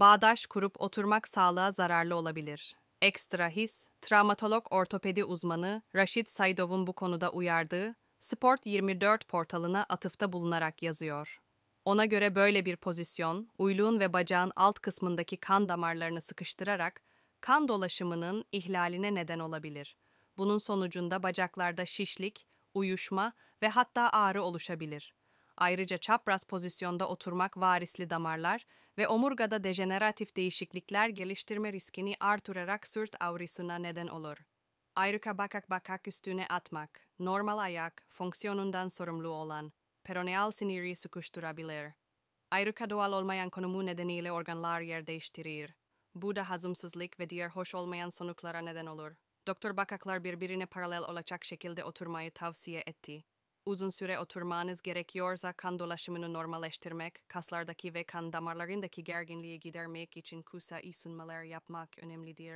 bağdaş kurup oturmak sağlığa zararlı olabilir. Ekstra his, travmatolog ortopedi uzmanı Raşit Saydov'un bu konuda uyardığı Sport24 portalına atıfta bulunarak yazıyor. Ona göre böyle bir pozisyon, uyluğun ve bacağın alt kısmındaki kan damarlarını sıkıştırarak kan dolaşımının ihlaline neden olabilir. Bunun sonucunda bacaklarda şişlik, uyuşma ve hatta ağrı oluşabilir. Ayrıca çapraz pozisyonda oturmak varisli damarlar ve omurgada dejeneratif değişiklikler geliştirme riskini artırarak sırt ağrısına neden olur. Ayrıca bakak bakak üstüne atmak, normal ayak fonksiyonundan sorumlu olan peroneal siniri sıkıştırabilir. Ayrıca doğal olmayan konumu nedeniyle organlar yer değiştirir. Bu da hazımsızlık ve diğer hoş olmayan sonuçlara neden olur. Doktor bakaklar birbirine paralel olacak şekilde oturmayı tavsiye etti. Uzun süre oturmanız gerekiyorsa kan dolaşımını normalleştirmek, kaslardaki ve kan damarlarındaki gerginliği gidermek için kısa isunmalar yapmak önemlidir.